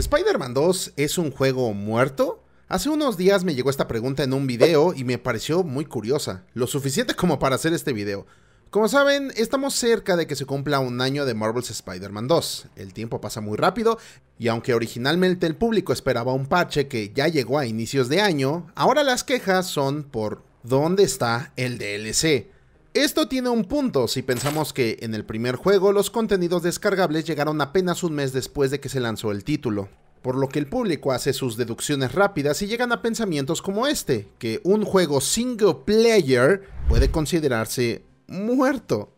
¿Spider-Man 2 es un juego muerto? Hace unos días me llegó esta pregunta en un video y me pareció muy curiosa, lo suficiente como para hacer este video. Como saben, estamos cerca de que se cumpla un año de Marvel's Spider-Man 2. El tiempo pasa muy rápido y aunque originalmente el público esperaba un parche que ya llegó a inicios de año, ahora las quejas son por ¿dónde está el DLC? Esto tiene un punto si pensamos que en el primer juego los contenidos descargables llegaron apenas un mes después de que se lanzó el título, por lo que el público hace sus deducciones rápidas y llegan a pensamientos como este, que un juego single player puede considerarse muerto.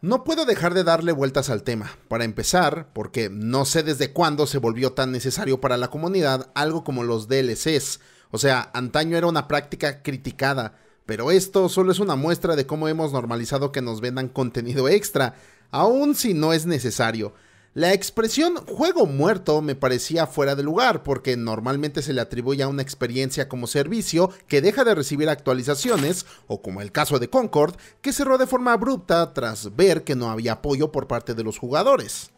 No puedo dejar de darle vueltas al tema, para empezar, porque no sé desde cuándo se volvió tan necesario para la comunidad algo como los DLCs, o sea, antaño era una práctica criticada, pero esto solo es una muestra de cómo hemos normalizado que nos vendan contenido extra, aun si no es necesario. La expresión juego muerto me parecía fuera de lugar porque normalmente se le atribuye a una experiencia como servicio que deja de recibir actualizaciones o como el caso de Concord que cerró de forma abrupta tras ver que no había apoyo por parte de los jugadores.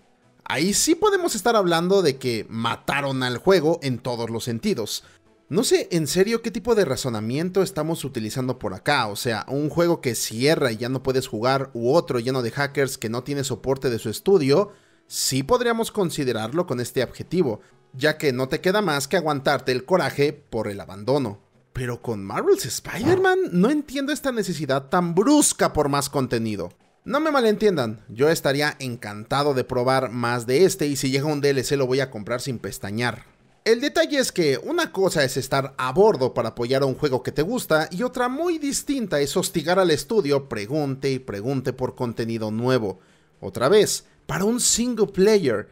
Ahí sí podemos estar hablando de que mataron al juego en todos los sentidos, no sé en serio qué tipo de razonamiento estamos utilizando por acá, o sea, un juego que cierra y ya no puedes jugar u otro lleno de hackers que no tiene soporte de su estudio, sí podríamos considerarlo con este objetivo, ya que no te queda más que aguantarte el coraje por el abandono. Pero con Marvel's Spider-Man no entiendo esta necesidad tan brusca por más contenido. No me malentiendan, yo estaría encantado de probar más de este y si llega un DLC lo voy a comprar sin pestañear. El detalle es que una cosa es estar a bordo para apoyar a un juego que te gusta y otra muy distinta es hostigar al estudio pregunte y pregunte por contenido nuevo. Otra vez, para un single player.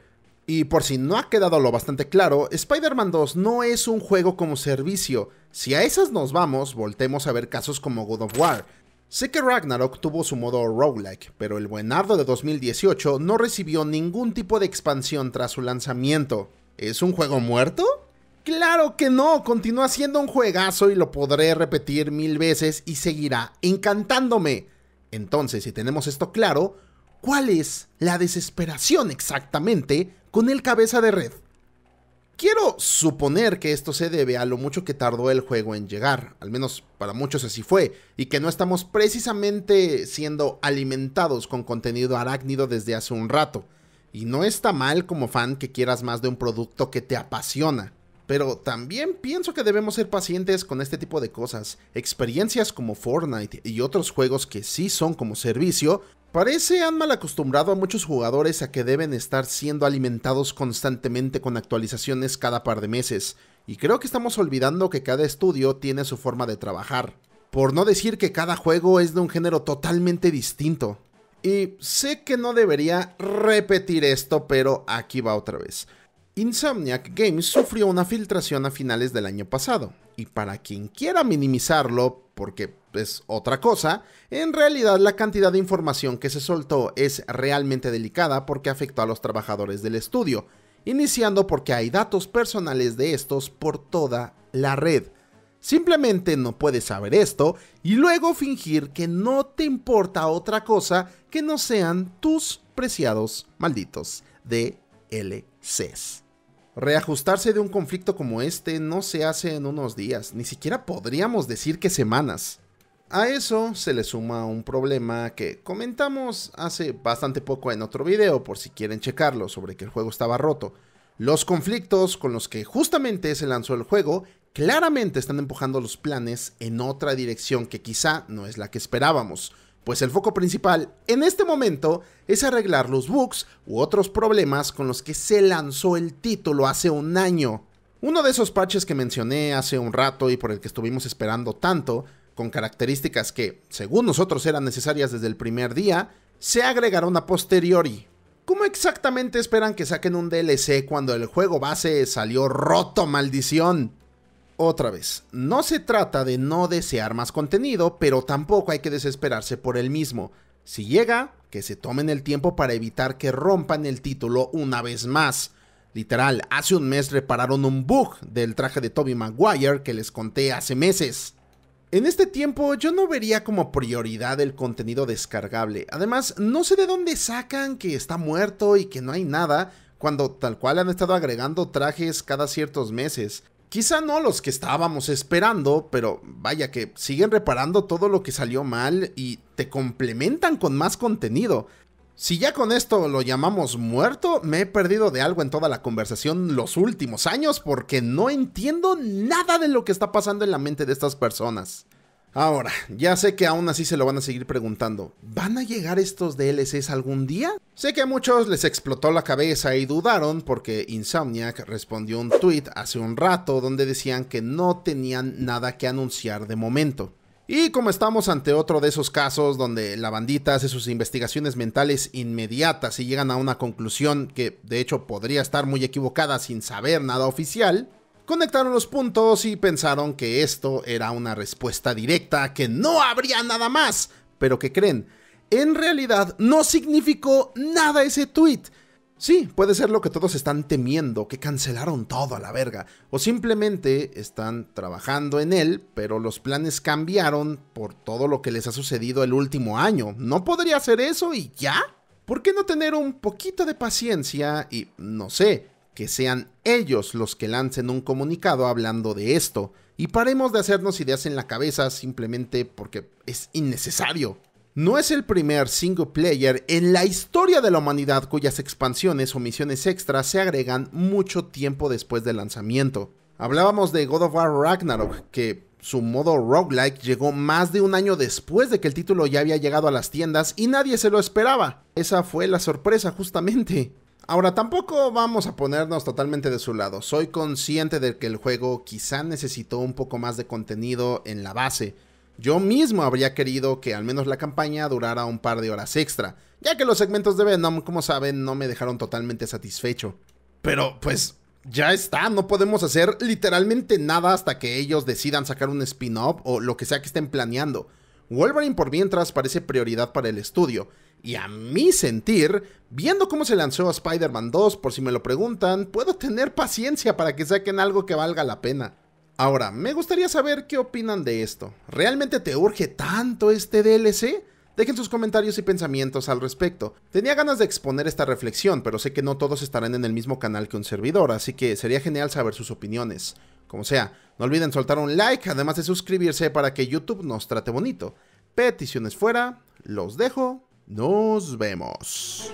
Y por si no ha quedado lo bastante claro, Spider-Man 2 no es un juego como servicio. Si a esas nos vamos, voltemos a ver casos como God of War. Sé que Ragnarok tuvo su modo roguelike, pero el buenardo de 2018 no recibió ningún tipo de expansión tras su lanzamiento. ¿Es un juego muerto? Claro que no, continúa siendo un juegazo y lo podré repetir mil veces y seguirá encantándome. Entonces, si tenemos esto claro, ¿cuál es la desesperación exactamente con el cabeza de red? Quiero suponer que esto se debe a lo mucho que tardó el juego en llegar, al menos para muchos así fue, y que no estamos precisamente siendo alimentados con contenido arácnido desde hace un rato. Y no está mal como fan que quieras más de un producto que te apasiona. Pero también pienso que debemos ser pacientes con este tipo de cosas. Experiencias como Fortnite y otros juegos que sí son como servicio, parece han mal acostumbrado a muchos jugadores a que deben estar siendo alimentados constantemente con actualizaciones cada par de meses. Y creo que estamos olvidando que cada estudio tiene su forma de trabajar. Por no decir que cada juego es de un género totalmente distinto. Y sé que no debería repetir esto, pero aquí va otra vez. Insomniac Games sufrió una filtración a finales del año pasado, y para quien quiera minimizarlo, porque es otra cosa, en realidad la cantidad de información que se soltó es realmente delicada porque afectó a los trabajadores del estudio, iniciando porque hay datos personales de estos por toda la red. Simplemente no puedes saber esto y luego fingir que no te importa otra cosa que no sean tus preciados malditos DLCs. Reajustarse de un conflicto como este no se hace en unos días, ni siquiera podríamos decir que semanas. A eso se le suma un problema que comentamos hace bastante poco en otro video por si quieren checarlo sobre que el juego estaba roto, los conflictos con los que justamente se lanzó el juego claramente están empujando los planes en otra dirección que quizá no es la que esperábamos, pues el foco principal en este momento es arreglar los bugs u otros problemas con los que se lanzó el título hace un año. Uno de esos parches que mencioné hace un rato y por el que estuvimos esperando tanto, con características que, según nosotros, eran necesarias desde el primer día, se agregaron a posteriori, ¿Cómo exactamente esperan que saquen un DLC cuando el juego base salió roto, maldición? Otra vez, no se trata de no desear más contenido, pero tampoco hay que desesperarse por el mismo. Si llega, que se tomen el tiempo para evitar que rompan el título una vez más. Literal, hace un mes repararon un bug del traje de Toby Maguire que les conté hace meses. En este tiempo yo no vería como prioridad el contenido descargable. Además, no sé de dónde sacan que está muerto y que no hay nada, cuando tal cual han estado agregando trajes cada ciertos meses. Quizá no los que estábamos esperando, pero vaya que siguen reparando todo lo que salió mal y te complementan con más contenido. Si ya con esto lo llamamos muerto, me he perdido de algo en toda la conversación los últimos años porque no entiendo nada de lo que está pasando en la mente de estas personas. Ahora, ya sé que aún así se lo van a seguir preguntando, ¿van a llegar estos DLCs algún día? Sé que a muchos les explotó la cabeza y dudaron porque Insomniac respondió un tweet hace un rato donde decían que no tenían nada que anunciar de momento. Y como estamos ante otro de esos casos donde la bandita hace sus investigaciones mentales inmediatas y llegan a una conclusión que de hecho podría estar muy equivocada sin saber nada oficial, conectaron los puntos y pensaron que esto era una respuesta directa, que no habría nada más. Pero que creen, en realidad no significó nada ese tweet Sí, puede ser lo que todos están temiendo, que cancelaron todo a la verga, o simplemente están trabajando en él, pero los planes cambiaron por todo lo que les ha sucedido el último año. ¿No podría ser eso y ya? ¿Por qué no tener un poquito de paciencia y, no sé, que sean ellos los que lancen un comunicado hablando de esto? Y paremos de hacernos ideas en la cabeza simplemente porque es innecesario. No es el primer single player en la historia de la humanidad cuyas expansiones o misiones extras se agregan mucho tiempo después del lanzamiento. Hablábamos de God of War Ragnarok, que su modo roguelike llegó más de un año después de que el título ya había llegado a las tiendas y nadie se lo esperaba. Esa fue la sorpresa justamente. Ahora tampoco vamos a ponernos totalmente de su lado, soy consciente de que el juego quizá necesitó un poco más de contenido en la base, yo mismo habría querido que al menos la campaña durara un par de horas extra, ya que los segmentos de Venom, como saben, no me dejaron totalmente satisfecho. Pero pues ya está, no podemos hacer literalmente nada hasta que ellos decidan sacar un spin-off o lo que sea que estén planeando. Wolverine por mientras parece prioridad para el estudio, y a mi sentir, viendo cómo se lanzó Spider-Man 2, por si me lo preguntan, puedo tener paciencia para que saquen algo que valga la pena. Ahora, me gustaría saber qué opinan de esto. ¿Realmente te urge tanto este DLC? Dejen sus comentarios y pensamientos al respecto. Tenía ganas de exponer esta reflexión, pero sé que no todos estarán en el mismo canal que un servidor, así que sería genial saber sus opiniones. Como sea, no olviden soltar un like, además de suscribirse para que YouTube nos trate bonito. Peticiones fuera, los dejo, nos vemos.